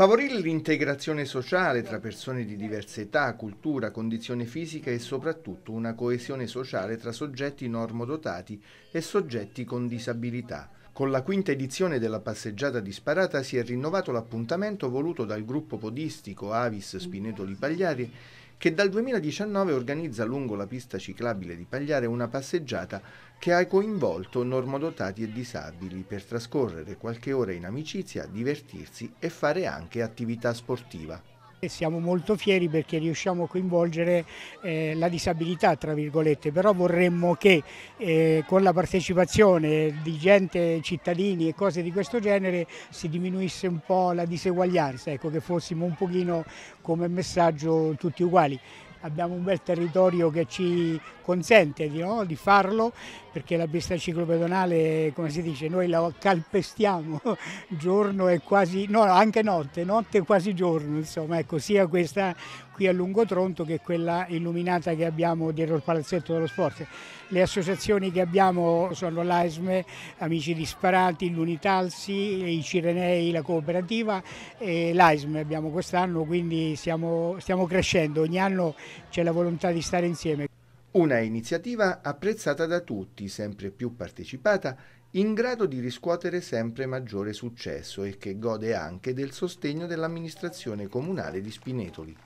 Favorire l'integrazione sociale tra persone di diverse età, cultura, condizione fisica e soprattutto una coesione sociale tra soggetti normodotati e soggetti con disabilità. Con la quinta edizione della passeggiata disparata si è rinnovato l'appuntamento voluto dal gruppo podistico Avis Spinetoli Pagliari che dal 2019 organizza lungo la pista ciclabile di Pagliare una passeggiata che ha coinvolto normodotati e disabili per trascorrere qualche ora in amicizia, divertirsi e fare anche attività sportiva. Siamo molto fieri perché riusciamo a coinvolgere eh, la disabilità, tra virgolette, però vorremmo che eh, con la partecipazione di gente, cittadini e cose di questo genere si diminuisse un po' la diseguaglianza, ecco, che fossimo un pochino come messaggio tutti uguali abbiamo un bel territorio che ci consente di, no? di farlo perché la pista ciclopedonale, come si dice, noi la calpestiamo giorno e quasi, no anche notte, notte e quasi giorno, insomma ecco sia questa qui a Lungotronto che quella illuminata che abbiamo dietro il Palazzetto dello Sport. Le associazioni che abbiamo sono l'AISME, Amici Disparati, l'Unitalsi, i Cirenei, la cooperativa e l'AISME abbiamo quest'anno, quindi siamo, stiamo crescendo, ogni anno c'è la volontà di stare insieme. Una iniziativa apprezzata da tutti, sempre più partecipata, in grado di riscuotere sempre maggiore successo e che gode anche del sostegno dell'amministrazione comunale di Spinetoli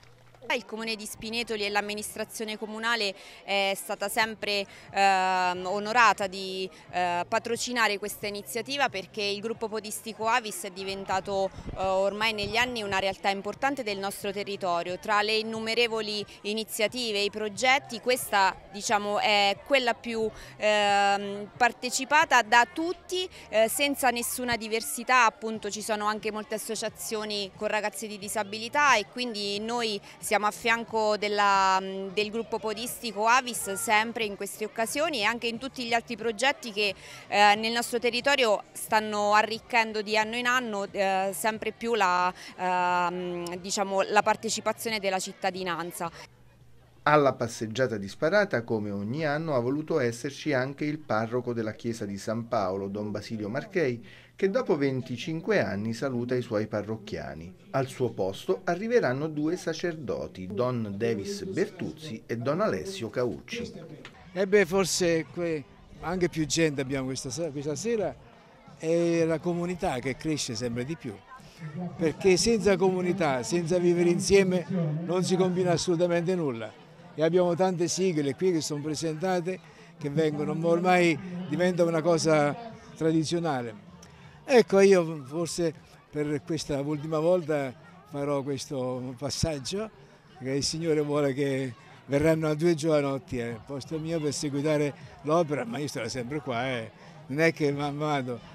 il Comune di Spinetoli e l'amministrazione comunale è stata sempre eh, onorata di eh, patrocinare questa iniziativa perché il gruppo podistico Avis è diventato eh, ormai negli anni una realtà importante del nostro territorio. Tra le innumerevoli iniziative e i progetti questa diciamo, è quella più ehm, partecipata da tutti eh, senza nessuna diversità, appunto ci sono anche molte associazioni con ragazzi di disabilità e quindi noi siamo siamo a fianco della, mm, del gruppo podistico Avis sempre in queste occasioni e anche in tutti gli altri progetti che eh, nel nostro territorio stanno arricchendo di anno in anno eh, sempre più la, eh, diciamo, la partecipazione della cittadinanza. Alla passeggiata disparata, come ogni anno, ha voluto esserci anche il parroco della chiesa di San Paolo, Don Basilio Marchei, che dopo 25 anni saluta i suoi parrocchiani. Al suo posto arriveranno due sacerdoti, Don Davis Bertuzzi e Don Alessio Caucci. E beh, forse anche più gente abbiamo questa sera, questa sera è la comunità che cresce sempre di più perché senza comunità, senza vivere insieme non si combina assolutamente nulla e abbiamo tante sigle qui che sono presentate che vengono, ma ormai diventa una cosa tradizionale. Ecco, io forse per questa ultima volta farò questo passaggio, che il Signore vuole che verranno due giovanotti al eh. posto mio per seguitare l'opera, ma io sarò sempre qua, eh. non è che vado.